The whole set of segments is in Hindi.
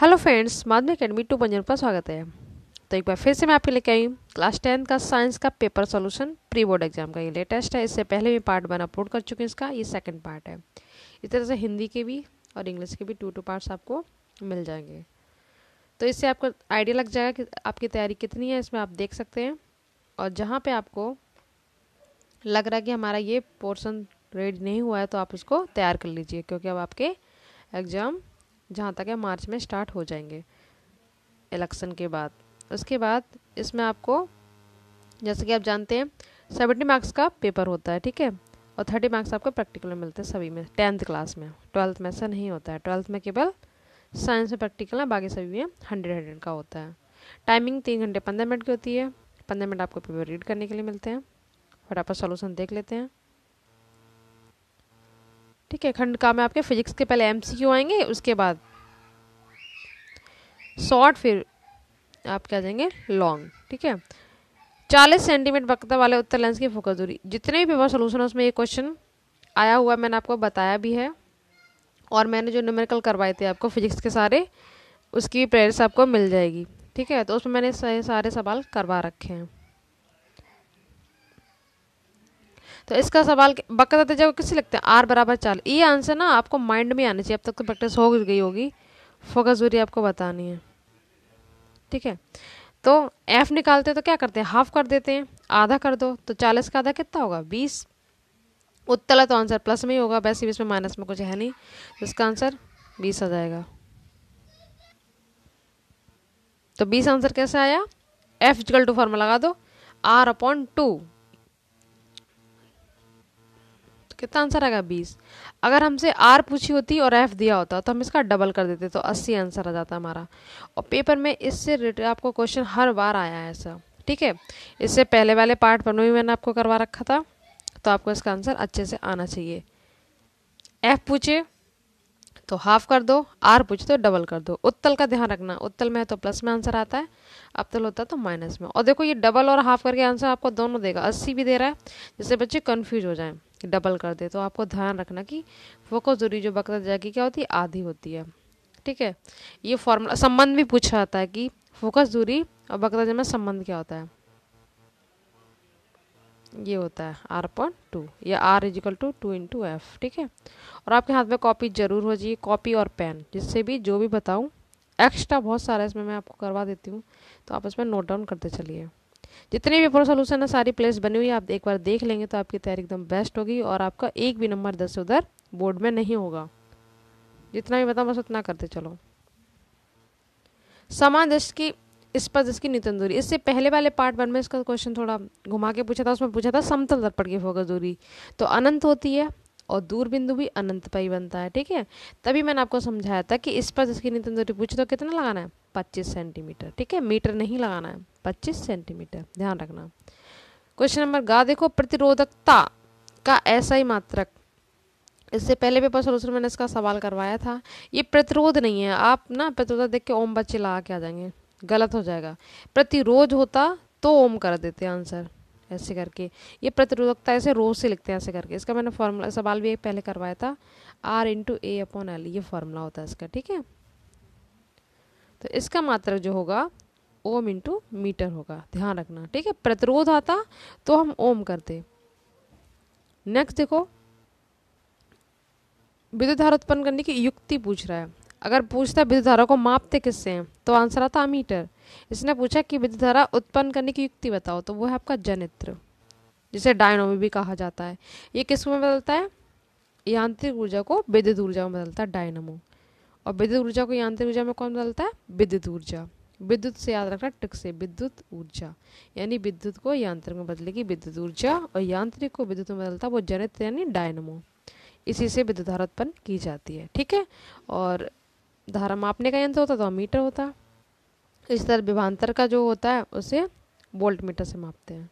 हेलो फ्रेंड्स माध्यम अकेडमी टू पंजन का स्वागत है तो एक बार फिर से मैं आपके लेके आई क्लास टेंथ का साइंस का paper solution pre board exam का ये लेटेस्ट है इससे पहले भी पार्ट वन अपलोड कर चुके हैं इसका ये सेकंड पार्ट है इस तरह से हिंदी के भी और इंग्लिश के भी टू टू पार्ट्स आपको मिल जाएंगे तो इससे आपको आइडिया लग जाएगा कि आपकी तैयारी कितनी है इसमें आप देख सकते हैं और जहाँ पर आपको लग रहा है कि हमारा ये पोर्सन रेडी नहीं हुआ है तो आप इसको तैयार कर लीजिए क्योंकि अब आपके एग्ज़ाम जहाँ तक है मार्च में स्टार्ट हो जाएंगे इलेक्शन के बाद उसके बाद इसमें आपको जैसे कि आप जानते हैं सेवेंटी मार्क्स का पेपर होता है ठीक है और थर्टी मार्क्स आपको प्रैक्टिकल में मिलते हैं सभी में टेंथ क्लास में ट्वेल्थ में ऐसा नहीं होता है ट्वेल्थ में केवल साइंस में प्रैक्टिकल है बाकी सभी में हंड्रेड हंड्रेड का होता है टाइमिंग तीन घंटे पंद्रह मिनट की होती है पंद्रह मिनट आपको पेपर रीड करने के लिए मिलते हैं फटाफट सोल्यूशन देख लेते हैं ठीक है खंड का में आपके फिजिक्स के पहले एमसीक्यू आएंगे उसके बाद शॉर्ट फिर आप क्या जाएंगे लॉन्ग ठीक है चालीस सेंटीमीटर वक्ता वाले उत्तर लेंस की फोकस दूरी जितने भी पेपर सोल्यूशन है उसमें ये क्वेश्चन आया हुआ मैंने आपको बताया भी है और मैंने जो न्यूमेरिकल करवाए थे आपको फिजिक्स के सारे उसकी प्रेयर्स आपको मिल जाएगी ठीक है तो उसमें मैंने सारे सवाल करवा रखे हैं तो इसका सवाल बक्का जगह किससे लगते हैं आर बराबर चाल ये आंसर ना आपको माइंड में आना चाहिए अब तक तो प्रैक्टिस हो गई होगी फोकस दूरी आपको बतानी है ठीक है तो एफ निकालते हैं तो क्या करते हैं हाफ कर देते हैं आधा कर दो तो चालीस का आधा कितना होगा बीस उत्तला तो आंसर प्लस में ही होगा वैसे भी इसमें माइनस में कुछ है नहीं तो इसका आंसर बीस आ जाएगा तो बीस आंसर कैसे आया एफ इजकल टू फॉर्मा लगा दो आर अपॉन टू कितना आंसर आएगा बीस अगर हमसे आर पूछी होती और एफ दिया होता तो हम इसका डबल कर देते तो अस्सी आंसर आ जाता हमारा और पेपर में इससे रिलेटेड आपको क्वेश्चन हर बार आया है सर ठीक है इससे पहले वाले पार्ट पर भी मैंने आपको करवा रखा था तो आपको इसका आंसर अच्छे से आना चाहिए एफ पूछे तो हाफ कर दो आर पूछे तो डबल कर दो उत्तल का ध्यान रखना उत्तल में है तो प्लस में आंसर आता है तल होता है तो माइनस में और देखो ये डबल और हाफ करके आंसर आपको दोनों देगा अस्सी भी दे रहा है जिससे बच्चे कन्फ्यूज हो जाएं डबल कर दे तो आपको ध्यान रखना कि फोकस दूरी जो बकरत जाएगी क्या होती है आधी होती है ठीक है ये फॉर्मूला संबंध भी पूछा जाता है कि फोकस दूरी और बकरा जमा संबंध क्या होता है ये होता है आर पॉइंट टू या R equal to two into F ठीक है और आपके हाथ में कॉपी जरूर हो जाइए कॉपी और पेन जिससे भी जो भी बताऊँ एक्स्ट्रा बहुत सारा इसमें मैं आपको करवा देती हूँ तो आप इसमें नोट डाउन करते चलिए जितने भी फोर सोलूशन है सारी प्लेस बनी हुई है आप एक बार देख लेंगे तो आपकी तैयारी एकदम बेस्ट होगी और आपका एक भी नंबर दस उधर बोर्ड में नहीं होगा जितना भी बताऊँ बस उतना करते चलो समान दृष्ट की इस पर जिसकी दूरी इससे पहले वाले पार्ट वन में इसका क्वेश्चन थोड़ा घुमा के पूछा था उसमें पूछा था समतल दर्पण की फोकस दूरी तो अनंत होती है और दूर बिंदु भी अनंत पर ही बनता है ठीक है तभी मैंने आपको समझाया था कि इस पर जिसकी दूरी पूछे तो कितना लगाना है पच्चीस सेंटीमीटर ठीक है मीटर नहीं लगाना है पच्चीस सेंटीमीटर ध्यान रखना क्वेश्चन नंबर गा देखो प्रतिरोधकता का ऐसा ही मात्रक इससे पहले पेपर सोल्यूशन मैंने इसका सवाल करवाया था ये प्रतिरोध नहीं है आप ना प्रतिरोध देख के ओम बच्चे लगा के आ जाएंगे गलत हो जाएगा प्रतिरोध होता तो ओम कर देते आंसर ऐसे करके ये प्रतिरोधकता ऐसे रोज से लिखते हैं ऐसे करके इसका मैंने फॉर्मूला सवाल भी एक पहले करवाया था R into A upon L ये फॉर्मूला होता है इसका ठीक है तो इसका मात्रक जो होगा ओम इंटू मीटर होगा ध्यान रखना ठीक है प्रतिरोध आता तो हम ओम करते नेक्स्ट देखो विद्युत धारा उत्पन्न करने की युक्ति पूछ रहा है अगर पूछता विद्युत धारा को मापते किससे हैं तो आंसर आता मीटर इसने पूछा कि विद्युत धारा उत्पन्न करने की युक्ति बताओ तो वो है आपका जनित्र जिसे डायनोमी भी कहा जाता है ये किस में बदलता है यांत्रिक ऊर्जा को विद्युत ऊर्जा में बदलता है डायनमो और विद्युत ऊर्जा को यांत्रिक ऊर्जा में कौन बदलता है विद्युत ऊर्जा विद्युत से याद रखना टिक से विद्युत ऊर्जा यानी विद्युत को यांत्रिक में बदलेगी विद्युत ऊर्जा और यांत्रिक को विद्युत में बदलता है वो जनित यानी डायनमो इसी से विद्युत धारा उत्पन्न की जाती है ठीक है और धारा मापने का यंत्र होता तो मीटर होता इस तरह विभांतर का जो होता है उसे वोल्ट मीटर से मापते हैं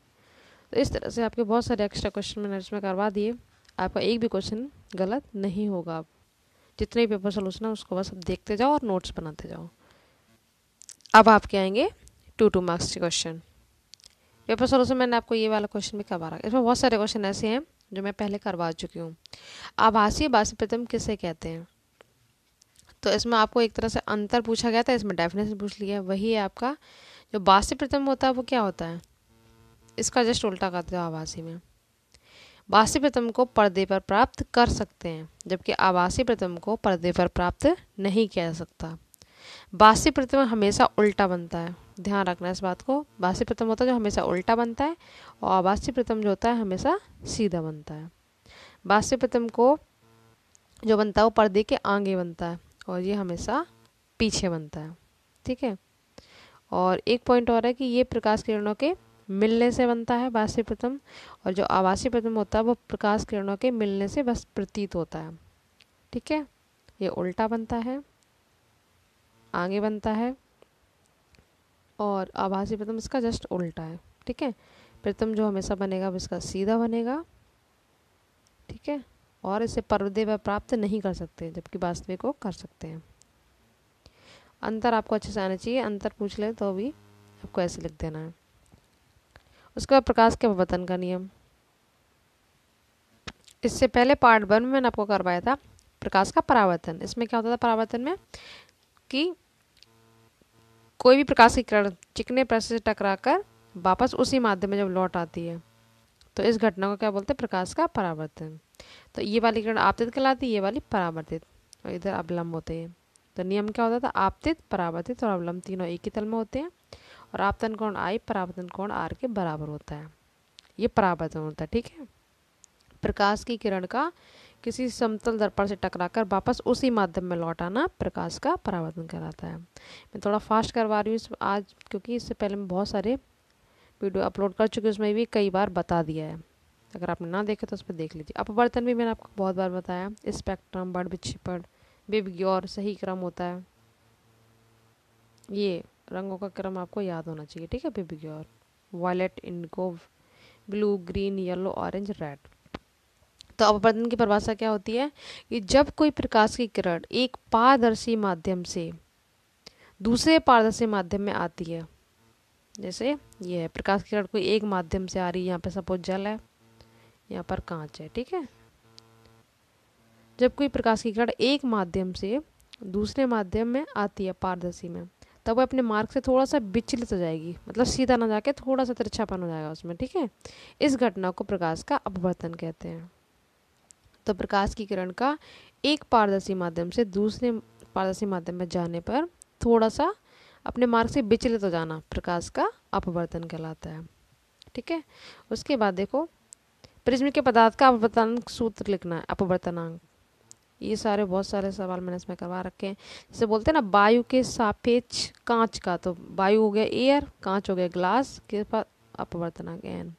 तो इस तरह से आपके बहुत सारे एक्स्ट्रा क्वेश्चन मैंने इसमें करवा दिए आपका एक भी क्वेश्चन गलत नहीं होगा जितने भी पेपर सोल्यूशन है उसको बस आप देखते जाओ और नोट्स बनाते जाओ अब आपके आएंगे टू टू मार्क्स के क्वेश्चन पेपर सोल्यूशन मैंने आपको ये वाला क्वेश्चन भी करवा रखा इसमें बहुत सारे क्वेश्चन ऐसे हैं जो मैं पहले करवा चुकी हूँ आभासीय प्रतिम किसे कहते हैं तो इसमें आपको एक तरह से अंतर पूछा गया था इसमें डेफिनेशन पूछ लिया वही है आपका जो बासी प्रथम होता है वो क्या होता है इसका जस्ट उल्टा करते हो आभासी में आवासीय प्रथम को पर्दे पर प्राप्त कर सकते हैं जबकि आवासीय प्रथम को पर्दे पर प्राप्त नहीं किया जा सकता बासी प्रतिमा हमेशा उल्टा बनता है ध्यान रखना इस बात को बासी प्रथम होता है जो हमेशा उल्टा बनता है और आवासीय प्रथम जो होता है हमेशा सीधा बनता है बासी प्रथम को जो बनता है वो पर्दे के आगे बनता है और ये हमेशा पीछे बनता है ठीक है और एक पॉइंट और है कि ये प्रकाश किरणों के मिलने से बनता है बाह्य प्रथम और जो आवासीय प्रथम होता है वो प्रकाश किरणों के मिलने से बस प्रतीत होता है ठीक है ये उल्टा बनता है आगे बनता है और आभासी प्रथम इसका जस्ट उल्टा है ठीक है प्रतिम्ब जो हमेशा बनेगा वो इसका सीधा बनेगा ठीक है और इसे पर्वदे व प्राप्त नहीं कर सकते जबकि वास्तविक को कर सकते हैं अंतर आपको अच्छे से आना चाहिए अंतर पूछ ले तो भी आपको ऐसे लिख देना है उसके बाद प्रकाश के अपवर्तन का नियम इससे पहले पार्ट वन में मैंने आपको करवाया था प्रकाश का परावर्तन इसमें क्या होता था परावर्तन में कि कोई भी प्रकाश की किरण चिकने परत से टकराकर वापस उसी माध्यम में जब लौट आती है तो इस घटना को क्या बोलते हैं प्रकाश का परावर्तन तो ये वाली किरण आपतित कहलाती है ये वाली परावर्तित और इधर अवलंब होते हैं तो नियम क्या होता था आपतित परावर्तित और अवलंब तीनों एक ही तल में होते हैं और आपतन कोण आई परावर्तन कोण आर के बराबर होता है ये परावर्तन होता है ठीक है प्रकाश की किरण का किसी समतल दर्पण से टकराकर वापस उसी माध्यम में लौटाना प्रकाश का परावर्तन कराता है मैं थोड़ा फास्ट करवा रही हूँ आज क्योंकि इससे पहले मैं बहुत सारे वीडियो अपलोड कर चुकी हूँ उसमें भी कई बार बता दिया है अगर आपने ना देखा तो उस पर देख लीजिए अपवर्तन भी मैंने आपको बहुत बार बताया स्पेक्ट्रम बड़ बिब विवग्योर सही क्रम होता है ये रंगों का क्रम आपको याद होना चाहिए ठीक है बेबी क्योर वायलेट इनको blue green yellow orange red तो अपवर्तन की परिभाषा क्या होती है कि जब कोई प्रकाश की किरण एक पारदर्शी माध्यम से दूसरे पारदर्शी माध्यम में आती है जैसे ये है प्रकाश किरण कोई एक माध्यम से आ रही है यहाँ पर सपोज जल है यहाँ पर कांच है ठीक है जब कोई प्रकाश की किरण एक माध्यम से दूसरे माध्यम में आती है पारदर्शी में तब वो अपने मार्ग से थोड़ा सा विचलित हो जाएगी मतलब सीधा ना जाके थोड़ा सा तिरछापन हो जाएगा उसमें ठीक है इस घटना को प्रकाश का अपवर्तन कहते हैं तो प्रकाश की किरण का एक पारदर्शी माध्यम से दूसरे पारदर्शी माध्यम में जाने पर थोड़ा सा अपने मार्ग से विचलित हो जाना प्रकाश का अपवर्तन कहलाता है ठीक है उसके बाद देखो प्रिज्म के पदार्थ का अपवर्तन सूत्र लिखना है अपवर्तनांक ये सारे बहुत सारे सवाल मैंने इसमें करवा रखे हैं जैसे बोलते हैं ना वायु के सापेक्ष कांच का तो वायु हो गया एयर कांच हो गया ग्लास के पास अपवर्तनांक एन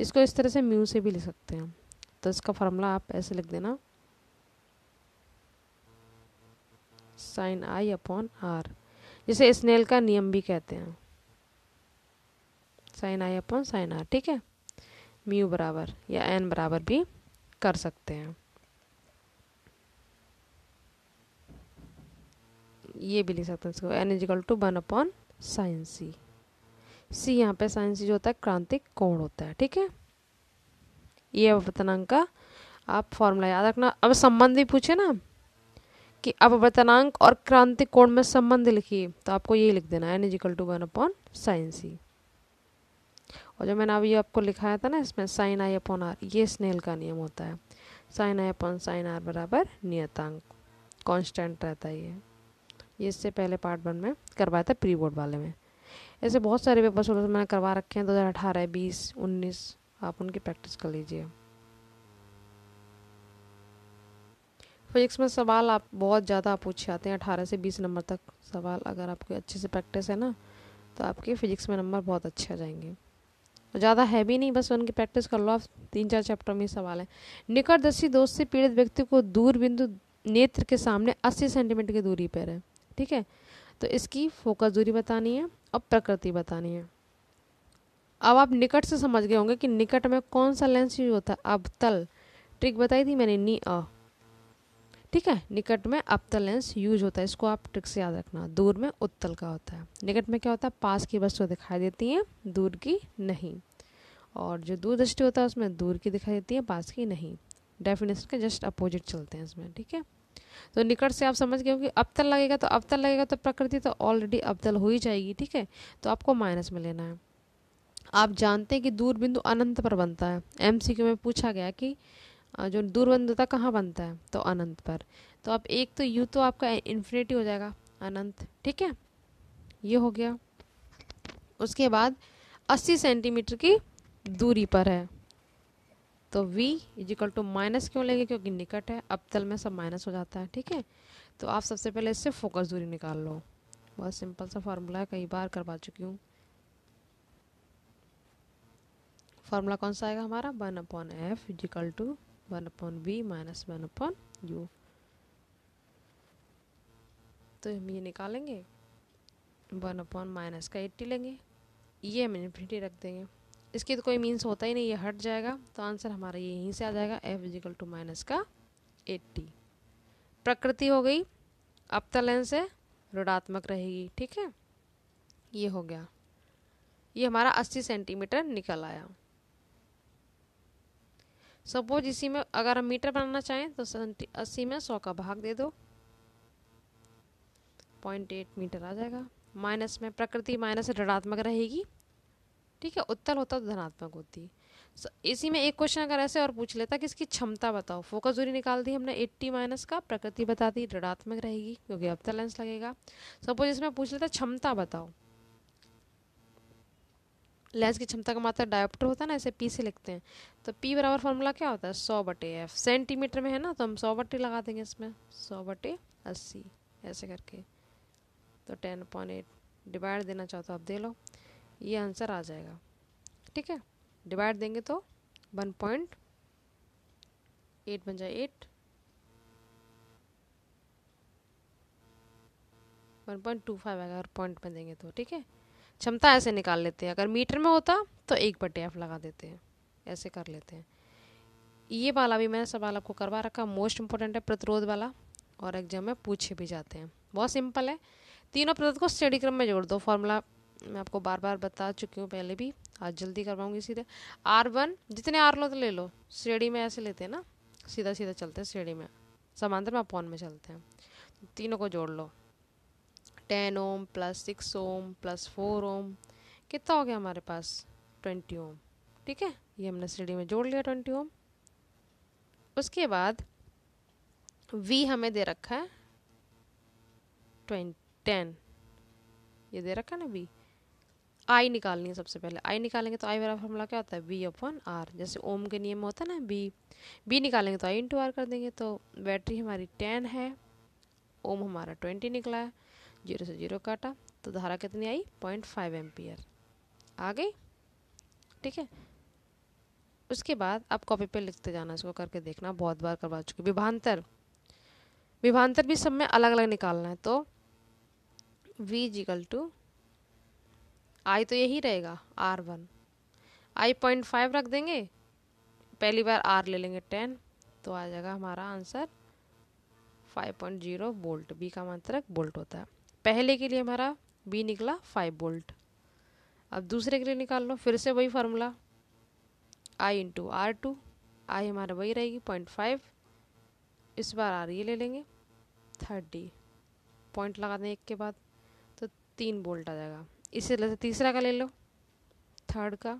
इसको इस तरह से म्यू से भी लिख सकते हैं तो इसका फॉर्मूला आप ऐसे लिख देना साइन आई अपॉन आर जिसे स्नेल का नियम भी कहते हैं sine i upon sine r ठीक है म्यू बराबर या एन बराबर भी कर सकते हैं ये भी लिख सकते हैं इसको n equal to one upon sine C C यहाँ पे साइन सी जो होता है क्रांतिक कोण होता है ठीक है ये अपवर्तनांक का आप फॉर्मूला याद रखना अब संबंध भी पूछे ना कि अपवर्तनांक और क्रांतिक कोण में संबंध लिखिए तो आपको ये लिख देना n equal to one upon sine C और जो मैंने अभी आपको लिखाया था ना इसमें साइन आई अपॉन आर ये स्नेल का नियम होता है sine i upon sine r बराबर नियतांक कॉन्स्टेंट रहता है ये ये इससे पहले पार्ट वन में करवाया था प्री बोर्ड वाले में ऐसे बहुत सारे पेपर सोल्यूशन मैंने करवा रखे हैं दो हज़ार अठारह बीस उन्नीस आप उनकी प्रैक्टिस कर लीजिए फिजिक्स में सवाल आप बहुत ज़्यादा पूछे जाते हैं अठारह से बीस नंबर तक सवाल अगर आपकी अच्छे से प्रैक्टिस है ना तो आपके फिजिक्स में नंबर बहुत अच्छे आ जाएंगे तो ज़्यादा है भी नहीं बस उनकी प्रैक्टिस कर लो आप तीन चार चैप्टर में सवाल है निकटदर्शी दोष से पीड़ित व्यक्ति को दूर बिंदु नेत्र के सामने अस्सी सेंटीमीटर की दूरी पर है ठीक है तो इसकी फोकस दूरी बतानी है और प्रकृति बतानी है अब आप निकट से समझ गए होंगे कि निकट में कौन सा लेंस यूज होता है अबतल ट्रिक बताई थी मैंने नी अ ठीक है निकट में अबतल लेंस यूज होता है इसको आप ट्रिक से याद रखना दूर में उत्तल का होता है निकट में क्या होता है पास की वस्तु दिखाई देती है दूर की नहीं और जो दूरदृष्टि होता है उसमें दूर की दिखाई देती है पास की नहीं डेफिनेशन के जस्ट अपोजिट चलते हैं इसमें ठीक है तो निकट से आप समझ गए अब अबतल लगेगा तो अबतल लगेगा तो प्रकृति तो ऑलरेडी अबतल हो ही जाएगी ठीक है तो आपको माइनस में लेना है आप जानते हैं कि दूर बिंदु अनंत पर बनता है एम में पूछा गया कि जो दूर बिंदु था कहाँ बनता है तो अनंत पर तो आप एक तो यू तो आपका इन्फिनेटी हो जाएगा अनंत ठीक है ये हो गया उसके बाद 80 सेंटीमीटर की दूरी पर है तो v इजिकल टू माइनस क्यों लेंगे क्योंकि निकट है अब तल में सब माइनस हो जाता है ठीक है तो आप सबसे पहले इससे फोकस दूरी निकाल लो बहुत सिंपल सा फार्मूला है कई बार करवा चुकी हूँ फार्मूला कौन सा आएगा हमारा one upon F equal to one upon V minus one upon U तो हम ये निकालेंगे वन अपॉन माइनस का एट्टी लेंगे ये हम इन्फिनिटी रख देंगे इसके तो कोई मीन्स होता ही नहीं ये हट जाएगा तो आंसर हमारा ये यहीं से आ जाएगा एफ इजिकल टू माइनस का एट्टी प्रकृति हो गई अब अपतलन से ऋणात्मक रहेगी ठीक है ये हो गया ये हमारा अस्सी सेंटीमीटर निकल आया सपोज इसी में अगर हम मीटर बनाना चाहें तो अस्सी में सौ का भाग दे दो पॉइंट एट मीटर आ जाएगा माइनस में प्रकृति माइनस ऋणात्मक रहेगी ठीक है उत्तल होता तो धनात्मक होती सो इसी में एक क्वेश्चन अगर ऐसे और पूछ लेता कि इसकी क्षमता बताओ फोकस दूरी निकाल दी हमने एट्टी माइनस का प्रकृति बता दी ऋणात्मक रहेगी क्योंकि तक तो लेंस लगेगा सपोज इसमें पूछ लेता क्षमता बताओ लेंस की क्षमता का मात्रा डायोप्टर होता है ना ऐसे पी से लिखते हैं तो पी बराबर फॉर्मूला क्या होता है सौ बटे एफ सेंटीमीटर में है ना तो हम सौ बटे लगा देंगे इसमें सौ बटे अस्सी ऐसे करके तो टेन पॉइंट एट डिवाइड देना चाहता तो आप दे लो ये आंसर आ जाएगा ठीक है डिवाइड देंगे तो वन पॉइंट एट बन जाए eight one point two five आएगा अगर पॉइंट में देंगे तो ठीक है क्षमता ऐसे निकाल लेते हैं अगर मीटर में होता तो एक बटे एफ लगा देते हैं ऐसे कर लेते हैं ये वाला भी मैंने सवाल आपको करवा रखा मोस्ट इंपॉर्टेंट है प्रतिरोध वाला और एग्जाम में पूछे भी जाते हैं बहुत सिंपल है तीनों प्रतिरोध को श्रेणी क्रम में जोड़ दो फॉर्मूला मैं आपको बार बार बता चुकी हूँ पहले भी आज जल्दी करवाऊँगी सीधे आर वन जितने आर लो तो ले लो श्रेणी में ऐसे लेते हैं ना सीधा सीधा चलते हैं श्रेणी में समांतर में अपॉन में चलते हैं तीनों को जोड़ लो ten ohm plus six ohm plus four ohm कितना हो गया हमारे पास ट्वेंटी ओम ठीक है ये हमने सीढ़ी में जोड़ लिया ट्वेंटी ओम उसके बाद वी हमें दे रखा है ट्वेंटी टेन ये दे रखा है ना वी आई निकालनी है सबसे पहले आई निकालेंगे तो आई वाला फॉर्मूला क्या होता है बी अपॉन आर जैसे ओम के नियम में होता है ना बी बी निकालेंगे तो आई इंटू आर कर देंगे तो बैटरी हमारी टेन है ओम हमारा ट्वेंटी निकला है जीरो से जीरो काटा तो धारा कितनी आई पॉइंट फाइव एम्पियर आ गई ठीक है उसके बाद आप कॉपी पे लिखते जाना इसको करके देखना बहुत बार करवा चुके विभांतर विभांतर भी सब में अलग अलग निकालना है तो वी जिकल टू आई तो यही रहेगा R one I point five रख देंगे पहली बार आर ले लेंगे टेन तो आ जाएगा हमारा answer five point zero volt V का मात्रक बोल्ट होता है पहले के लिए हमारा बी निकला फाइव बोल्ट अब दूसरे के लिए निकाल लो फिर से वही formula I into R two I हमारा वही रहेगी पॉइंट फाइव इस बार आर ये ले लेंगे थर्टी पॉइंट लगा दें एक के बाद तो तीन बोल्ट आ जाएगा इसे तो तीसरा का ले लो थर्ड का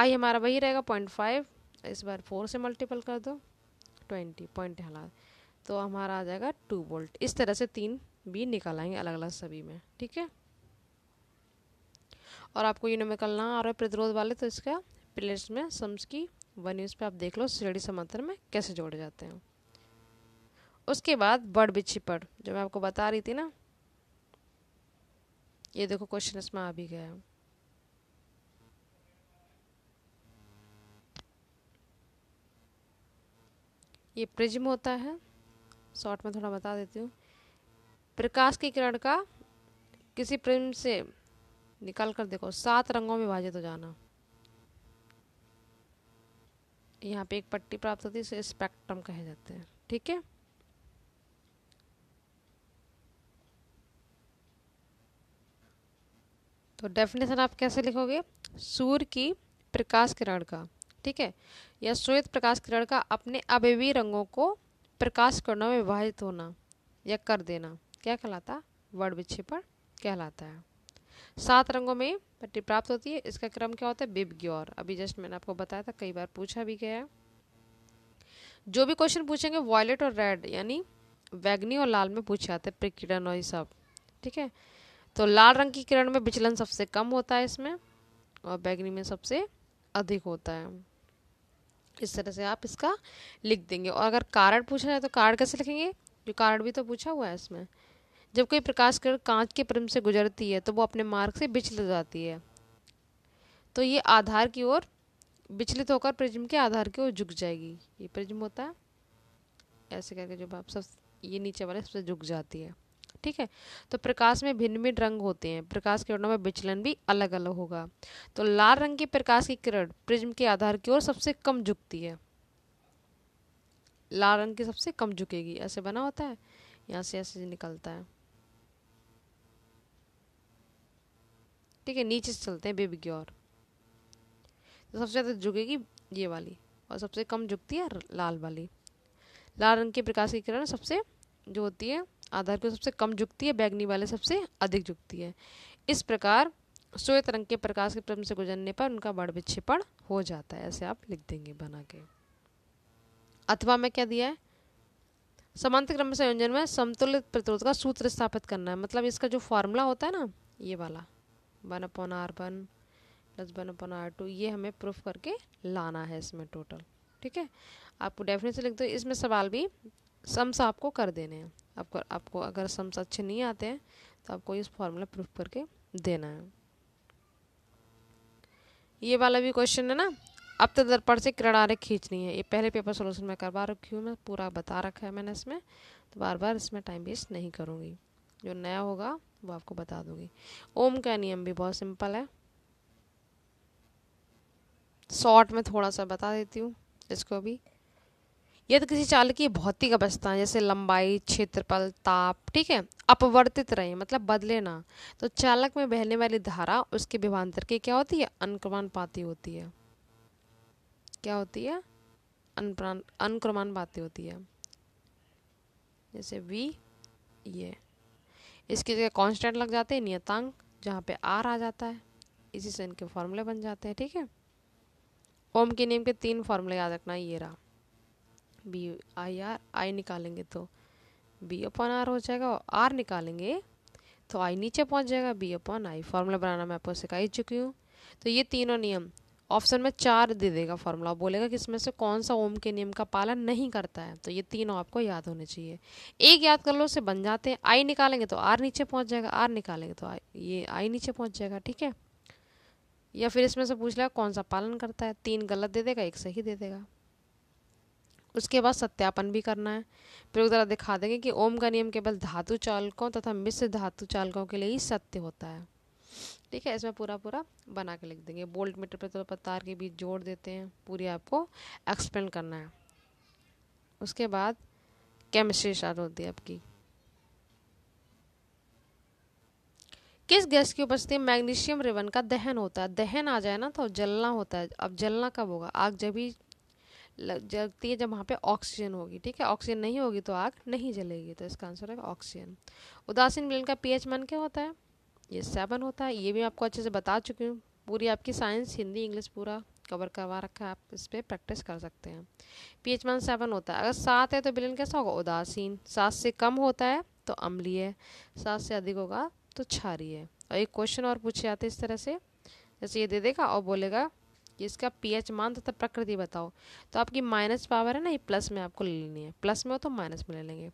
आई हमारा वही रहेगा पॉइंट फाइव इस बार फोर से मल्टीपल कर दो ट्वेंटी पॉइंट हला तो हमारा आ जाएगा टू वोल्ट इस तरह से तीन भी निकाल आएंगे अलग अलग सभी में ठीक है और आपको ये निकलना आ रहा है प्रतिरोध वाले तो इसका प्लेट्स में सम्स की वन यूज़ पे आप देख लो श्रेणी समांतर में कैसे जोड़े जाते हैं उसके बाद बड़ बिछी पड़ जो मैं आपको बता रही थी ना ये देखो क्वेश्चन इसमें आ भी गया ये प्रिज्म होता है शॉर्ट में थोड़ा बता देती हूँ प्रकाश के किरण का किसी प्रिज्म से निकाल कर देखो सात रंगों में विभाजित हो जाना यहाँ पे एक पट्टी प्राप्त होती है इसे स्पेक्ट्रम कहे जाते हैं ठीक है तो डेफिनेशन आप कैसे लिखोगे सूर्य की प्रकाश किरण का ठीक है या श्वेत प्रकाश किरण का अपने अवयवी रंगों को प्रकाश किरणों में विभाजित होना या कर देना क्या कहलाता वर्ड विक्षेपण कहलाता है सात रंगों में पट्टी प्राप्त होती है इसका क्रम क्या होता है बिब ग्योर अभी जस्ट मैंने आपको बताया था कई बार पूछा भी गया है जो भी क्वेश्चन पूछेंगे वॉयलेट और रेड यानी वैग्नी और लाल में पूछे जाते हैं प्रकीर्णन और ये सब ठीक है तो लाल रंग की किरण में विचलन सबसे कम होता है इसमें और बैगनी में सबसे अधिक होता है इस तरह से आप इसका लिख देंगे और अगर कारण पूछा जाए तो कारण कैसे लिखेंगे जो कारण भी तो पूछा हुआ है इसमें जब कोई प्रकाश किरण कांच के प्रम से गुजरती है तो वो अपने मार्ग से बिचल जाती है तो ये आधार की ओर विचलित होकर प्रिज्म के आधार की ओर झुक जाएगी ये प्रिज्म होता है ऐसे करके जब आप सब ये नीचे वाले सबसे झुक जाती है ठीक है तो प्रकाश में भिन्न भिन्न रंग होते हैं प्रकाश किरणों में विचलन भी अलग अलग होगा तो लाल रंग की प्रकाश की किरण प्रिज्म के आधार की ओर सबसे कम झुकती है लाल रंग की सबसे कम झुकेगी ऐसे बना होता है यहाँ से ऐसे निकलता है ठीक है नीचे से चलते हैं बेबी की ओर तो सबसे ज़्यादा झुकेगी ये वाली और सबसे कम झुकती है लाल वाली लाल रंग की प्रकाश की किरण सबसे जो होती है आधार को सबसे कम झुकती है बैगनी वाले सबसे अधिक झुकती है इस प्रकार श्वेत रंग के प्रकाश के प्रम से गुजरने पर उनका बड़ विक्षेपण हो जाता है ऐसे आप लिख देंगे बना के अथवा में क्या दिया है समांतर क्रम संयोजन में समतुलित प्रतिरोध का सूत्र स्थापित करना है मतलब इसका जो फार्मूला होता है ना ये वाला वन अपन आर वन प्लस वन अपन आर टू ये हमें प्रूफ करके लाना है इसमें टोटल ठीक है आपको डेफिनेशन लिख दो इसमें सवाल भी सम्स आपको कर देने हैं आपको आपको अगर सम्स अच्छे नहीं आते हैं तो आपको इस फॉर्मूला प्रूफ करके देना है ये वाला भी क्वेश्चन है ना अब तो दर्पण से किरणारे खींचनी है ये पहले पेपर सोल्यूशन में करवा रखी हूँ मैं पूरा बता रखा है मैंने इसमें तो बार बार इसमें टाइम वेस्ट नहीं करूँगी जो नया होगा वो आपको बता दूँगी ओम का नियम भी बहुत सिंपल है शॉर्ट में थोड़ा सा बता देती हूँ इसको भी यदि तो किसी की भौतिक अवस्थाएं जैसे लंबाई क्षेत्रफल ताप ठीक है अपवर्तित रहे मतलब बदले ना तो चालक में बहने वाली धारा उसके विभांतर की क्या होती है पाती होती है क्या होती है पाती होती है जैसे वी ये इसके जगह कांस्टेंट लग जाते हैं नियतांक जहाँ पे आर आ जाता है इसी से इनके फॉर्मूले बन जाते हैं ठीक है ओम के नियम के तीन फॉर्मूले याद रखना ये रहा बी आई आर आई निकालेंगे तो बी अपॉन आर हो जाएगा और आर निकालेंगे तो आई नीचे पहुंच जाएगा बी अपॉन आई फार्मूला बनाना मैं आपको सिखा ही चुकी हूँ तो ये तीनों नियम ऑप्शन में चार दे देगा फार्मूला बोलेगा कि इसमें से कौन सा ओम के नियम का पालन नहीं करता है तो ये तीनों आपको याद होने चाहिए एक याद कर लो से बन जाते हैं आई निकालेंगे तो आर नीचे पहुंच जाएगा आर निकालेंगे तो आई ये आई नीचे पहुंच जाएगा ठीक है या फिर इसमें से पूछ लेगा कौन सा पालन करता है तीन गलत दे देगा एक सही दे देगा उसके बाद सत्यापन भी करना है प्रयोग द्वारा दिखा देंगे कि ओम का नियम केवल धातु चालकों तथा मिश्र धातु चालकों के लिए ही सत्य होता है ठीक है इसमें पूरा पूरा बना के लिख देंगे बोल्ट मीटर पर तो पत्तार के बीच जोड़ देते हैं पूरी आपको एक्सप्लेन करना है उसके बाद केमिस्ट्री स्टार्ट होती है आपकी किस गैस की उपस्थिति में मैग्नीशियम रिबन का दहन होता है दहन आ जाए ना तो जलना होता है अब जलना कब होगा आग जब ही जलती है जब वहाँ पे ऑक्सीजन होगी ठीक है ऑक्सीजन नहीं होगी तो आग नहीं जलेगी तो इसका आंसर है ऑक्सीजन उदासीन मिलन का पीएच मन क्या होता है ये सेवन होता है ये भी आपको अच्छे से बता चुकी हूँ पूरी आपकी साइंस हिंदी इंग्लिश पूरा कवर करवा रखा है आप इस पर प्रैक्टिस कर सकते हैं पी एच मन सेवन होता है अगर सात है तो बिलन कैसा होगा उदासीन सात से कम होता है तो अम्लीय सात से अधिक होगा तो छारी है और एक क्वेश्चन और पूछे जाते इस तरह से जैसे ये दे देगा और बोलेगा इसका पीएच मान तथा प्रकृति बताओ तो आपकी माइनस पावर है ना ये प्लस में आपको ले लेनी है प्लस में हो तो माइनस में ले लेंगे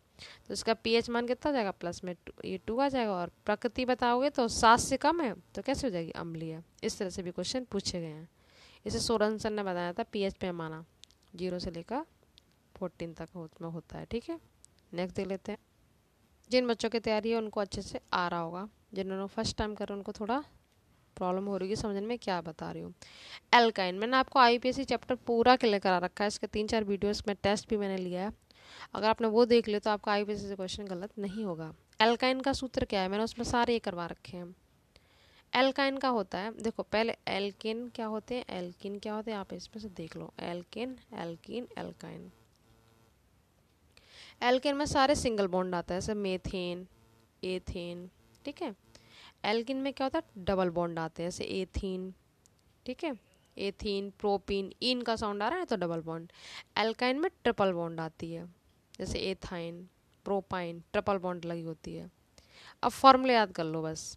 तो इसका पीएच मान कितना हो जाएगा प्लस में ये टू आ जाएगा और प्रकृति बताओगे तो सात से कम है तो कैसे हो जाएगी अम्लीय इस तरह से भी क्वेश्चन पूछे गए हैं इसे सोरन सर ने बताया था पी एच माना जीरो से लेकर फोर्टीन तक उसमें होता है ठीक है नेक्स्ट देख लेते हैं जिन बच्चों की तैयारी है उनको अच्छे से आ रहा होगा जिन्होंने फर्स्ट टाइम कर उनको थोड़ा प्रॉब्लम हो रही है समझने में क्या बता रही हूँ एल्काइन मैंने आपको आई चैप्टर पूरा क्लियर करा रखा है इसके तीन चार वीडियोस में टेस्ट भी मैंने लिया है अगर आपने वो देख लिया तो आपका आई से क्वेश्चन गलत नहीं होगा एल्काइन का सूत्र क्या है मैंने उसमें सारे ये करवा रखे हैं एल्काइन का होता है देखो पहले एल्किन क्या होते हैं एल्किन क्या होते हैं आप इसमें से देख लो एल्किन एल्किन एल्काइन एल्किन में सारे सिंगल बॉन्ड आता है जैसे मेथेन एथेन ठीक है एल्गिन में क्या होता है डबल बॉन्ड आते हैं जैसे एथीन ठीक है एथीन प्रोपीन इन का साउंड आ रहा है तो डबल बॉन्ड एल्काइन में ट्रिपल बॉन्ड आती है जैसे एथाइन प्रोपाइन ट्रिपल बॉन्ड लगी होती है अब फॉर्मूले याद कर लो बस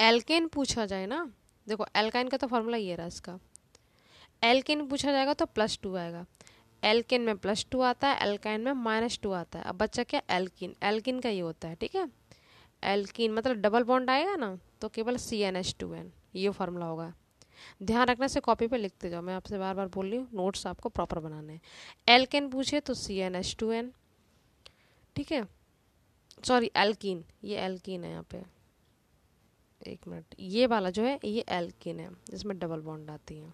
एल्केन पूछा जाए ना देखो एल्काइन का तो फॉर्मूला ये रहा इसका एल्केन पूछा जाएगा तो प्लस टू आएगा एल्केन में प्लस टू आता है एल्काइन में माइनस टू आता है अब बच्चा क्या एल्किन एल्किन का ये होता है ठीक है एल्किन मतलब डबल बॉन्ड आएगा ना तो केवल C n H two n ये फार्मूला होगा ध्यान रखना से कॉपी पे लिखते जाओ मैं आपसे बार बार बोल रही हूँ नोट्स आपको प्रॉपर बनाने हैं एल्केन पूछे तो C n H two n ठीक है सॉरी एल्किन ये एल्किन है यहाँ पे एक मिनट ये वाला जो है ये एल्किन है जिसमें डबल बॉन्ड आती है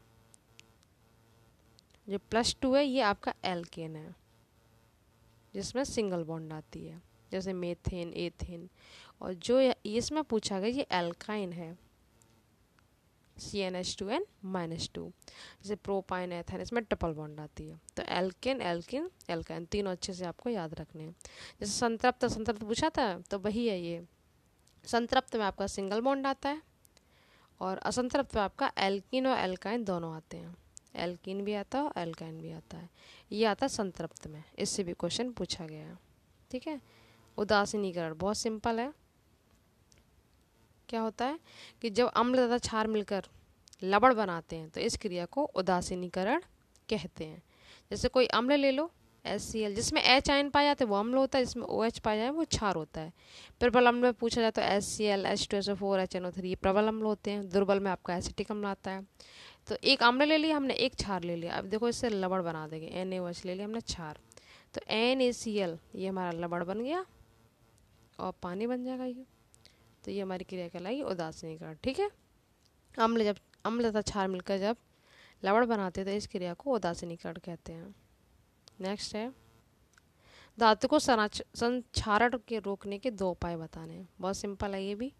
जो प्लस टू है ये आपका एल्केन है जिसमें सिंगल बॉन्ड आती है जैसे मेथेन एथेन और जो इसमें पूछा गया ये एल्काइन है C n H two n minus two जैसे प्रोपाइन एथेन इसमें ट्रिपल बॉन्ड आती है तो एल्किन एल्किन एल्काइन तीनों अच्छे से आपको याद रखने हैं जैसे संतृप्त संतृप्त पूछा था तो वही है ये संतृप्त में आपका सिंगल बॉन्ड आता है और असंतृप्त में आपका एल्किन और एल्काइन दोनों आते हैं एल्किन भी आता है और एल्काइन भी आता है ये आता है संतृप्त में इससे भी क्वेश्चन पूछा गया है ठीक है उदासीनीकरण बहुत सिंपल है क्या होता है कि जब अम्ल तथा क्षार मिलकर लबड़ बनाते हैं तो इस क्रिया को उदासीनीकरण कहते हैं जैसे कोई अम्ल ले लो एस सी एल जिसमें एच आयन पाया जाता है वो अम्ल होता है जिसमें ओ एच पाया जाए वो क्षार होता है प्रबल अम्ल में पूछा जाए तो S C L H two S O four H N O three ये प्रबल अम्ल होते हैं दुर्बल में आपका एसिटिक अम्ल आता है तो एक अम्ल ले लिया हमने एक क्षार ले लिया अब देखो इससे लबड़ बना देंगे एन ए एच ले लिया हमने क्षार तो एन ए सी एल ये हमारा लबड़ बन गया और पानी बन जाएगा ये तो ये हमारी क्रिया कहलाएगी उदासीनी का ठीक है अम्ल जब अम्ल तथा क्षार मिलकर जब लवण बनाते हैं तो इस क्रिया को उदासीनीकरण कहते हैं नेक्स्ट है धातु को संक्षारण के रोकने के दो उपाय बताने हैं बहुत सिंपल है ये भी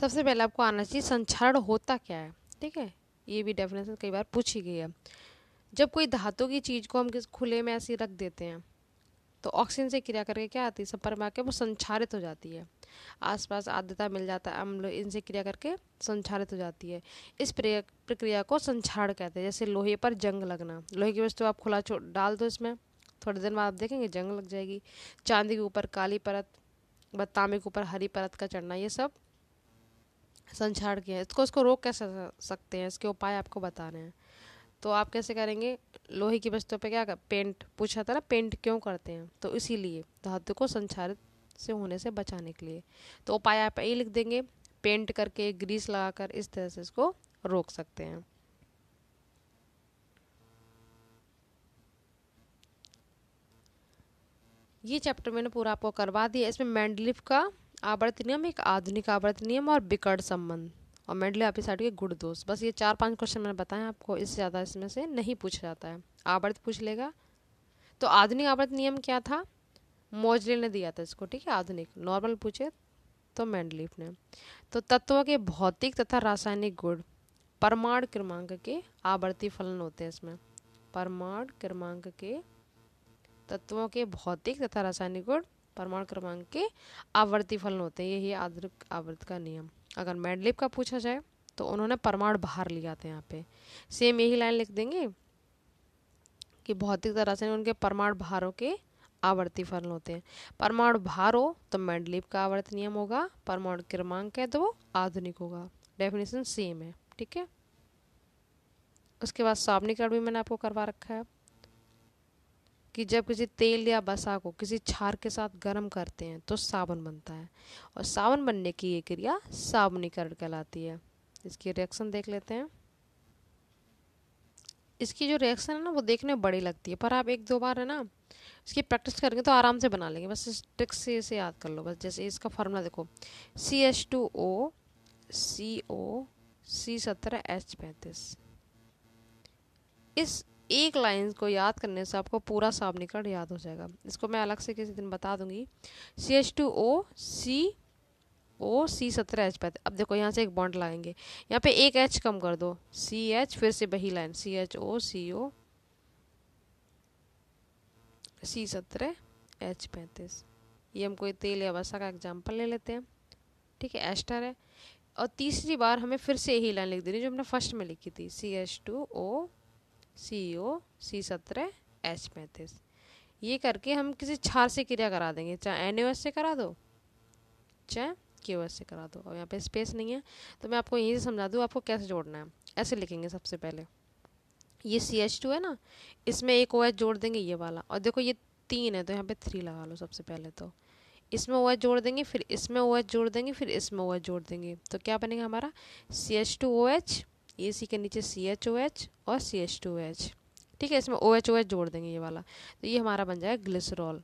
सबसे पहले आपको आना चाहिए संक्षारण होता क्या है ठीक है ये भी डेफिनेशन कई बार पूछी गई है जब कोई धातु की चीज़ को हम किस खुले में ऐसे रख देते हैं तो ऑक्सीजन से क्रिया करके क्या आती है सपर में आके वो संचारित हो जाती है आसपास आद्यता मिल जाता है अम्ल इनसे क्रिया करके संचारित हो जाती है इस प्रक्रिया को संछाड़ कहते हैं जैसे लोहे पर जंग लगना लोहे की वस्तु आप खुला छोड़ डाल दो इसमें थोड़े दिन बाद आप देखेंगे जंग लग जाएगी चांदी के ऊपर काली परत व तांबे के ऊपर हरी परत का चढ़ना ये सब संछाड़ किया इसको इसको रोक कैसे सकते हैं इसके उपाय आपको बता रहे हैं तो आप कैसे करेंगे लोहे की वस्तुओं पे क्या कर? पेंट पूछा था ना पेंट क्यों करते हैं तो इसीलिए धातु को संचारित से होने से बचाने के लिए तो उपाय आप ये लिख देंगे पेंट करके ग्रीस लगाकर इस तरह से इसको रोक सकते हैं ये चैप्टर मैंने पूरा आपको करवा दिया इसमें मैंडलिफ का आवर्त नियम एक आधुनिक आवर्त नियम और बिकट संबंध और मेडले आप साइड के गुड दोस्त बस ये चार पांच क्वेश्चन मैंने बताया आपको इससे ज़्यादा इसमें से नहीं पूछा जाता है आवर्त पूछ लेगा तो आधुनिक आवर्त नियम क्या था मोजले ने दिया था इसको ठीक है आधुनिक नॉर्मल पूछे तो मैंडलीफ ने तो तत्वों के भौतिक तथा रासायनिक गुण परमाणु क्रमांक के आवर्ती फलन होते हैं इसमें परमाणु क्रमांक के तत्वों के भौतिक तथा रासायनिक गुण परमाणु क्रमांक के आवर्ती फलन होते हैं यही आधुनिक आवर्त का नियम अगर मैंडलिप का पूछा जाए तो उन्होंने परमाणु बाहर लिया था यहाँ पे सेम यही लाइन लिख देंगे कि भौतिक तथा रासायनिक उनके परमाणु भारों के आवर्ती फलन होते हैं परमाणु भार हो तो मैंडलीप का आवर्त नियम होगा परमाणु क्रमांक है तो वो आधुनिक होगा डेफिनेशन सेम है ठीक है उसके बाद सावनीकरण भी मैंने आपको करवा रखा है कि जब किसी तेल या बसा को किसी छार के साथ गर्म करते हैं तो साबुन बनता है और साबुन बनने की ये क्रिया साबुनीकरण कहलाती है इसकी रिएक्शन देख लेते हैं इसकी जो रिएक्शन है ना वो देखने में बड़ी लगती है पर आप एक दो बार है ना इसकी प्रैक्टिस करेंगे तो आराम से बना लेंगे बस इस ट्रिक से इसे याद कर लो बस जैसे इसका फार्मूला देखो सी एच टू ओ सी ओ सी सत्रह एच पैंतीस इस एक लाइन को याद करने से आपको पूरा निकल याद हो जाएगा इसको मैं अलग से किसी दिन बता दूंगी सी एच टू ओ सी ओ सी सत्रह एच पैंतीस अब देखो यहाँ से एक बॉन्ड लाएंगे यहाँ पे एक एच कम कर दो सी एच फिर से वही लाइन सी एच ओ सी ओ सी सत्रह एच पैंतीस ये हम कोई तेल या वसा का एग्जाम्पल ले लेते हैं ठीक है एस्टर है और तीसरी बार हमें फिर से यही लाइन लिख देनी जो हमने फर्स्ट में लिखी थी सी एच टू ओ सी ओ सी सत्रह एच पैंतीस ये करके हम किसी छार से क्रिया करा देंगे चाहे एन एस से करा दो चाहे के से करा दो और यहाँ पे स्पेस नहीं है तो मैं आपको यहीं से समझा दूँ आपको कैसे जोड़ना है ऐसे लिखेंगे सबसे पहले ये सी एच टू है ना इसमें एक ओ एच जोड़ देंगे ये वाला और देखो ये तीन है तो यहाँ पे थ्री लगा लो सबसे पहले तो इसमें ओ एच जोड़ देंगे फिर इसमें ओ एच जोड़ देंगे फिर इसमें ओ एच जोड़ देंगे तो क्या बनेगा हमारा C H two O H A C के नीचे सी एच ओ एच और C H two O H ठीक है इसमें ओ एच ओ एच जोड़ देंगे ये वाला तो ये हमारा बन जाएगा ग्लिसरॉल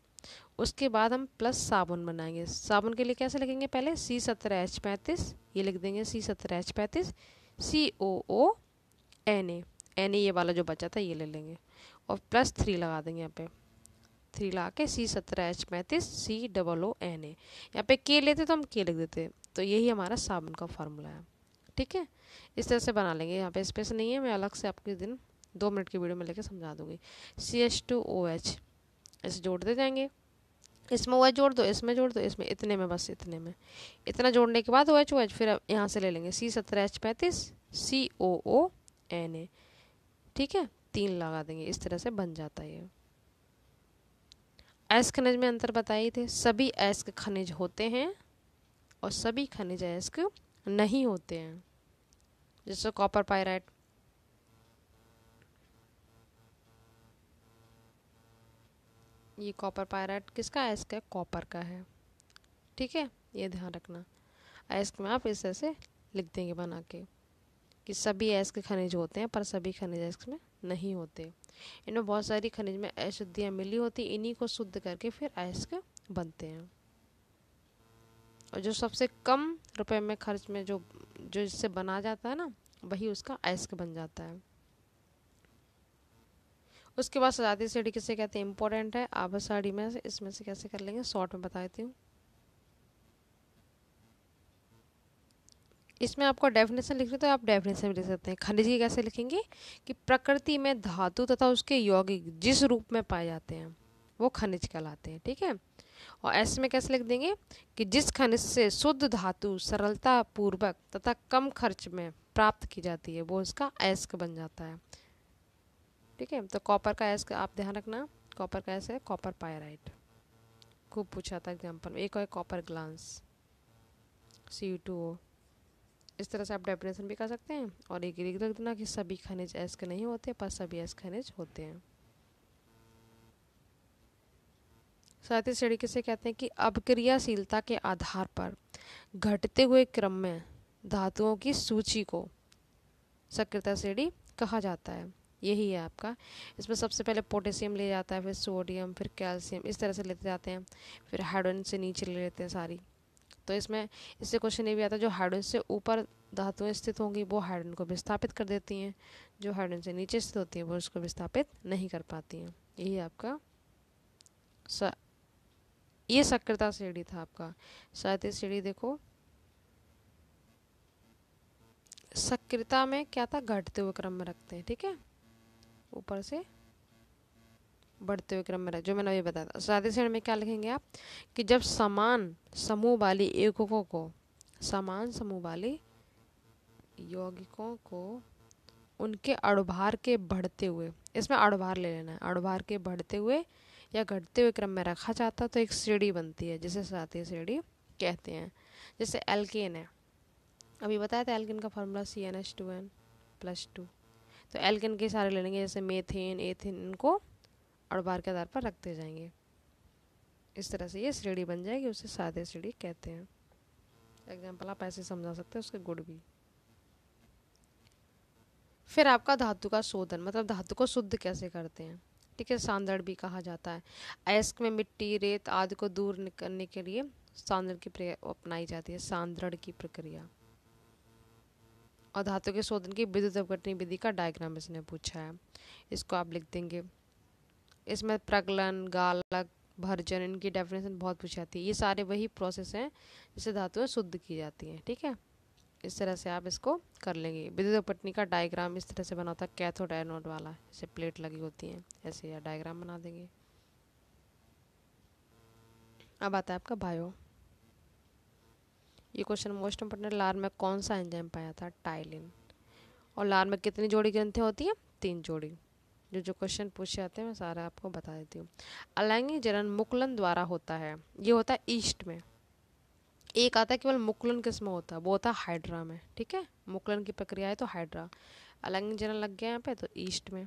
उसके बाद हम प्लस साबुन बनाएंगे साबुन के लिए कैसे लिखेंगे पहले सी सत्रह एच पैंतीस ये लिख देंगे सी सत्रह एच पैंतीस सी ओ ओ एन ए एन ये वाला जो बचा था ये ले लेंगे और प्लस थ्री लगा देंगे यहाँ पे थ्री लगा के सी सत्रह एच पैंतीस C double O N A यहाँ पे के लेते तो हम के लिख देते तो यही हमारा साबुन का फार्मूला है ठीक है इस तरह से बना लेंगे यहाँ पे स्पेस नहीं है मैं अलग से आपके दिन दो मिनट की वीडियो में लेके समझा दूंगी C H two O H ऐसे जोड़ते जाएंगे इसमें ओ एच जोड़ दो इसमें जोड़ दो इसमें इतने में बस इतने में इतना जोड़ने के बाद ओ एच ओ एच फिर यहाँ से ले लेंगे सी सत्रह एच पैंतीस सी ओ ओ एन ए ठीक है तीन लगा देंगे इस तरह से बन जाता है ऐस एस्क खनिज में अंतर बताए थे सभी एस्क खनिज होते हैं और सभी खनिज एस्क नहीं होते हैं जैसे कॉपर पायराइट ये कॉपर पायराइट किसका एस्क है कॉपर का है ठीक है ये ध्यान रखना एस्क में आप इस तरह से लिख देंगे बना के कि सभी के खनिज होते हैं पर सभी खनिज अयस्क में नहीं होते इनमें बहुत सारी खनिज में अशुद्धियाँ मिली होती इन्हीं को शुद्ध करके फिर अयस्क बनते हैं और जो सबसे कम रुपए में खर्च में जो जो इससे बना जाता है ना वही उसका अयस्क बन जाता है उसके बाद सजाती सीढ़ी किसे कहते हैं इंपॉर्टेंट है आप साड़ी में इसमें से कैसे कर लेंगे शॉर्ट में बता देती हूँ इसमें आपको डेफिनेशन लिख रहे तो आप डेफिनेशन भी लिख सकते हैं खनिज की कैसे लिखेंगे कि प्रकृति में धातु तथा उसके यौगिक जिस रूप में पाए जाते हैं वो खनिज कहलाते हैं ठीक है और ऐसे में कैसे लिख देंगे कि जिस खनिज से शुद्ध धातु सरलता पूर्वक तथा कम खर्च में प्राप्त की जाती है वो इसका एस्क बन जाता है ठीक है तो कॉपर का एस्क आप ध्यान रखना कॉपर का एस है कॉपर पायराइट खूब पूछा था एग्जाम्पल एक और copper glance C two O इस तरह से आप डेफिनेशन भी कर सकते हैं और एक लिख रख देना कि सभी खनिज ऐश के नहीं होते पर सभी ऐश खनिज होते हैं साथ ही इस किसे से कहते हैं कि अपक्रियाशीलता के आधार पर घटते हुए क्रम में धातुओं की सूची को सक्रियता श्रेणी कहा जाता है यही है आपका इसमें सबसे पहले पोटेशियम ले जाता है फिर सोडियम फिर कैल्शियम इस तरह से लेते जाते हैं फिर हाइड्रोजन से नीचे ले लेते हैं सारी तो इसमें इससे क्वेश्चन ये भी आता है जो हाइड्रोजन से ऊपर धातुएं स्थित होंगी वो हाइड्रोजन को विस्थापित कर देती हैं जो हाइड्रोजन से नीचे स्थित होती हैं वो उसको विस्थापित नहीं कर पाती हैं यही आपका स ये सक्रियता सीढ़ी था आपका शायद ही सीढ़ी देखो सक्रियता में क्या था घटते हुए क्रम में रखते हैं ठीक है ऊपर से बढ़ते हुए क्रम में जो मैंने अभी बताया था सादे श्रेणी में क्या लिखेंगे आप कि जब समान समूह वाली एकों को समान समूह वाली यौगिकों को उनके अड़भार के बढ़ते हुए इसमें अड़भार ले लेना है अड़भार के बढ़ते हुए या घटते हुए क्रम में रखा जाता तो एक सीढ़ी बनती है जिसे साथी सीढ़ी कहते हैं जैसे एल्केन है अभी बताया था एल्केन का formula C n H two n plus two तो एल्केन के सारे ले लेंगे जैसे मेथेन एथेन इनको और बार के आधार पर रखते जाएंगे इस तरह से ये सीढ़ी बन जाएगी उसे सादे सीढ़ी कहते हैं एग्जाम्पल आप ऐसे समझा सकते हैं उसके गुड़ भी फिर आपका धातु का शोधन मतलब धातु को शुद्ध कैसे करते हैं ठीक है सांदड़ भी कहा जाता है अयस्क में मिट्टी रेत आदि को दूर करने के लिए सांदड़ की अपनाई जाती है सांदड़ की प्रक्रिया और धातु के शोधन की विद्युत अवघटनी विधि का डायग्राम इसने पूछा है इसको आप लिख देंगे इसमें प्रगलन गालक भर्जन इनकी डेफिनेशन बहुत पूछी जाती है ये सारे वही प्रोसेस हैं जिससे धातुएं शुद्ध की जाती हैं ठीक है इस तरह से आप इसको कर लेंगे विद्युत पटनी का डायग्राम इस तरह से बना होता है कैथोड एनोड वाला जैसे प्लेट लगी होती है ऐसे या डायग्राम बना देंगे अब आता है आपका बायो ये क्वेश्चन मोस्ट इम्पोर्टेंट लार में कौन सा एंजाइम पाया था टाइलिन और लार में कितनी जोड़ी ग्रंथियाँ होती हैं तीन जोड़ी जो जो क्वेश्चन पूछे जाते हैं मैं सारा आपको बता देती हूँ अलैंगिक जनन मुकलन द्वारा होता है ये होता है ईस्ट में एक आता है केवल मुकलन में होता है वो होता है हाइड्रा में ठीक है मुकलन की प्रक्रिया है तो हाइड्रा अलैंगिक जनन लग गया यहाँ पे तो ईस्ट में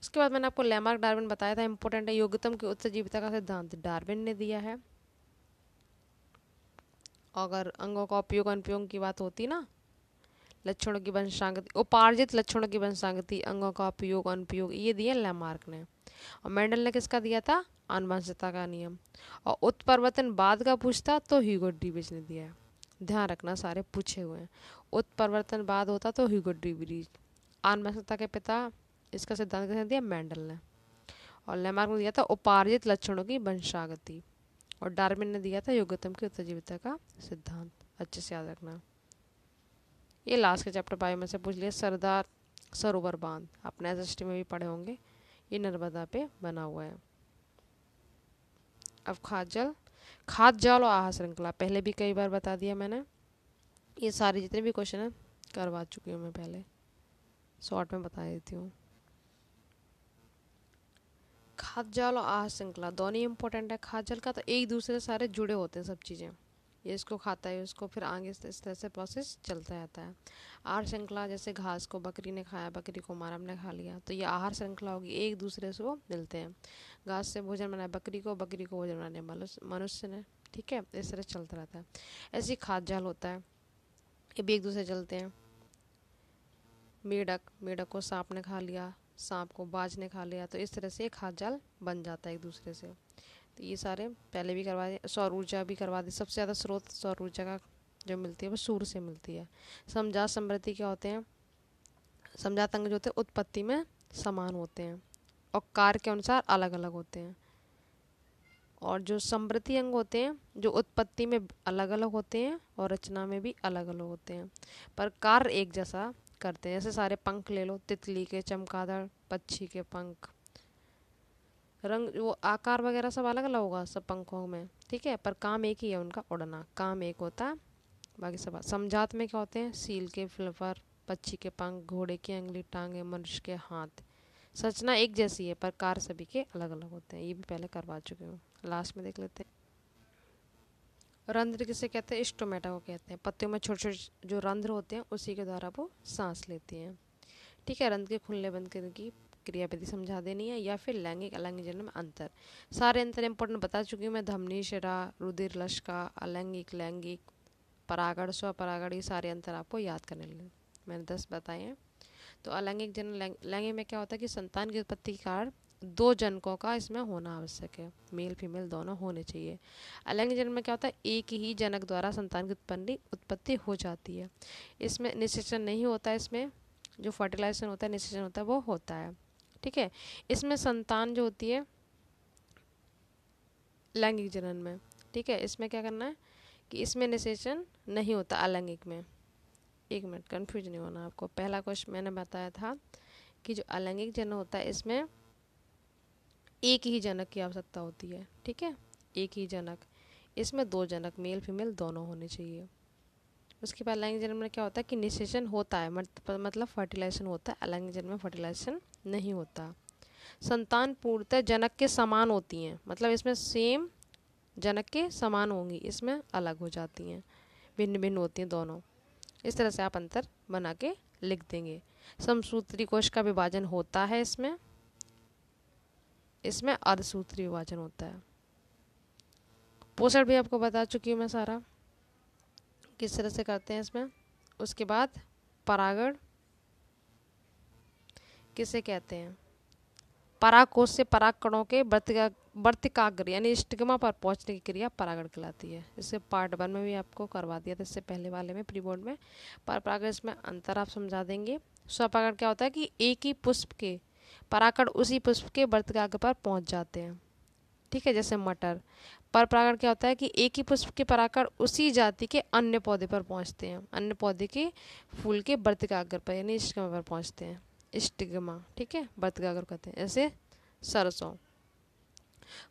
उसके बाद मैंने आपको लैमार्क डार्विन बताया था इम्पोर्टेंट है योग्यतम की उच्च जीविता का सिद्धांत डार्विन ने दिया है अगर अंगों का उपयोग अनुपयोग की बात होती ना लक्षणों की वंशांगति उपार्जित लक्षणों की वंशांगति अंगों का उपयोग अनुपयोग ये दिए लैमार्क ने और मेंडल ने किसका दिया था अनुवंशता का नियम और उत्परिवर्तन बाद का पूछता तो ह्यूगो डीबीज ने दिया है ध्यान रखना सारे पूछे हुए हैं उत्परिवर्तन बाद होता तो ह्यूगो डीबीज अनुवंशता के पिता इसका सिद्धांत किसने दिया मेंडल ने और लैमार्क ने दिया था उपार्जित लक्षणों की वंशागति और डार्विन ने दिया था योग्यतम की उत्तरजीविता का सिद्धांत अच्छे से याद रखना ये लास्ट के चैप्टर बायो में से पूछ लिया सरदार सरोवर बांध अपने एस में भी पढ़े होंगे ये नर्मदा पे बना हुआ है अब खाद जल खाद जाल और आहार श्रृंखला पहले भी कई बार बता दिया मैंने ये सारे जितने भी क्वेश्चन हैं करवा चुकी हूँ मैं पहले शॉर्ट में बता देती हूँ खाद जाल और आहार श्रृंखला दोनों ही इंपॉर्टेंट है खाद जल का तो एक दूसरे से सारे जुड़े होते हैं सब चीज़ें ये इसको खाता है उसको फिर आगे इस तरह से प्रोसेस चलता रहता है आहार श्रृंखला जैसे घास को बकरी ने खाया बकरी को मारा हमने खा लिया तो ये आहार श्रृंखला होगी एक दूसरे से वो मिलते हैं घास से भोजन बनाया बकरी को बकरी को भोजन बनाने मनुष्य ने ठीक है इस तरह चलता रहता है ऐसे ही खाद जाल होता है ये भी एक दूसरे चलते हैं मेढक मेढक को सांप ने खा लिया सांप को बाज ने खा लिया तो इस तरह से ये खाद जाल बन जाता है एक दूसरे से तो ये सारे पहले भी करवा दें सौर ऊर्जा भी करवा दें सबसे ज़्यादा स्रोत सौर ऊर्जा का जो मिलती है वो सूर्य से मिलती है समझा समृद्धि क्या होते हैं समझात अंग जो होते हैं उत्पत्ति में समान होते हैं और कार्य के अनुसार अलग अलग होते हैं और जो समृद्धि अंग होते हैं जो उत्पत्ति में अलग अलग होते हैं और रचना में भी अलग अलग होते हैं पर कार्य एक जैसा करते हैं जैसे सारे पंख ले लो तितली के चमकादड़ पक्षी के पंख रंग वो आकार वगैरह सब अलग अलग होगा सब पंखों में ठीक है पर काम एक ही है उनका उड़ना काम एक होता है बाकी सब समझात में क्या होते हैं सील के फ्लफर पक्षी के पंख घोड़े की अंगली टांगे मनुष्य के हाथ सचना एक जैसी है पर कार सभी के अलग अलग होते हैं ये भी पहले करवा चुके हूँ लास्ट में देख लेते हैं रंध्र किसे कहते हैं स्टोमेटा को कहते हैं पत्तियों में छोटे छोटे जो रंध्र होते हैं उसी के द्वारा वो सांस लेती हैं ठीक है रंध्र के खुलने बंद करने की क्रियापति समझा देनी है या फिर लैंगिक अलैंगिक में अंतर सारे अंतर इंपॉर्टेंट बता चुकी हूँ मैं धमनी शरा रुधिर लश्का अलैंगिक लैंगिक परागण स्वपरागण ये सारे अंतर आपको याद करने लगे मैंने दस बताए हैं तो अलैंगिक जन्म लैंगिक में क्या होता है कि संतान की उत्पत्ति के कारण दो जनकों का इसमें होना आवश्यक है मेल फीमेल दोनों होने चाहिए अलैंगिक जन्म में क्या होता है एक ही जनक द्वारा संतान की उत्पत्ति उत्पत्ति हो जाती है इसमें निषेचन नहीं होता इसमें जो फर्टिलाइजेशन होता है निषेचन होता है वो होता है ठीक है इसमें संतान जो होती है लैंगिक जनन में ठीक है इसमें क्या करना है कि इसमें निषेचन नहीं होता अलैंगिक में एक मिनट कन्फ्यूज नहीं होना आपको पहला क्वेश्चन मैंने बताया था कि जो अलैंगिक जनन होता है इसमें एक ही जनक की आवश्यकता होती है ठीक है एक ही जनक इसमें दो जनक मेल फीमेल दोनों होने चाहिए उसके बाद अलाइनजन में क्या होता है कि निषेचन होता है मतलब फर्टिलाइजेशन होता है अलाइनजन में फर्टिलाइजेशन नहीं होता संतान पूर्णतः जनक के समान होती हैं मतलब इसमें सेम जनक के समान होंगी इसमें अलग हो जाती हैं भिन्न भिन्न होती हैं दोनों इस तरह से आप अंतर बना के लिख देंगे समसूत्री कोश का विभाजन होता है इसमें इसमें अर्धसूत्री विभाजन होता है पोषण भी आपको बता चुकी हूँ मैं सारा किस तरह से करते हैं इसमें उसके बाद परागण किसे कहते हैं पराकोष से पराकणों के वर्तिका वर्तिकाग्र यानी स्टिग्मा पर पहुंचने की क्रिया परागण कहलाती है इसे पार्ट वन में भी आपको करवा दिया था इससे पहले वाले में प्री बोर्ड में पर परागण इसमें अंतर आप समझा देंगे स्वपरागण क्या होता है कि एक ही पुष्प के पराकण उसी पुष्प के वर्तिकाग्र पर पहुंच जाते हैं ठीक है जैसे मटर पर परागण क्या होता है कि एक ही पुष्प के परागण उसी जाति के अन्य पौधे पर पहुंचते हैं अन्य पौधे के फूल के वर्तिकाग्र पर यानी स्टिग्मा पर पहुंचते हैं इष्टगमा ठीक है वर्तिकाग्र कहते हैं जैसे सरसों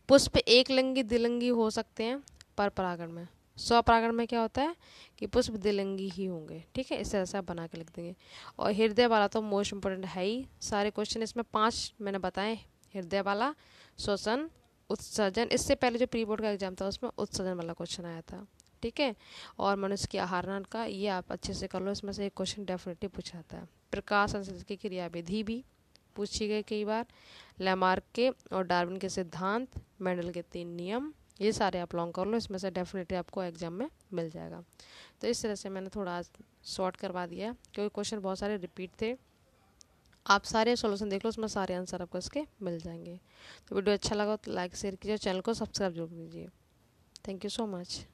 पुष्प एक लंगी दिलंगी हो सकते हैं पर परागण में स्व परागण में क्या होता है कि पुष्प दिलंगी ही होंगे ठीक है इस तरह से आप बना के लिख देंगे और हृदय वाला तो मोस्ट इम्पोर्टेंट है ही सारे क्वेश्चन इसमें पांच मैंने बताए हृदय वाला श्वसन उत्सर्जन इससे पहले जो प्री बोर्ड का एग्जाम था उसमें उत्सर्जन वाला क्वेश्चन आया था ठीक है और मनुष्य की आहारनान का ये आप अच्छे से कर लो इसमें से एक क्वेश्चन डेफिनेटली पूछा जाता है प्रकाश संश्लेषण की क्रियाविधि भी पूछी गई कई बार लैमार्क के और डार्विन के सिद्धांत मेंडल के तीन नियम ये सारे आप लॉन्ग कर लो इसमें से डेफिनेटली आपको एग्जाम में मिल जाएगा तो इस तरह से मैंने थोड़ा शॉर्ट करवा दिया क्योंकि क्वेश्चन बहुत सारे रिपीट थे आप सारे सोल्यूशन देख लो उसमें सारे आंसर आपको इसके मिल जाएंगे तो वीडियो अच्छा लगा तो लाइक शेयर कीजिए चैनल को सब्सक्राइब जरूर कीजिए थैंक यू सो मच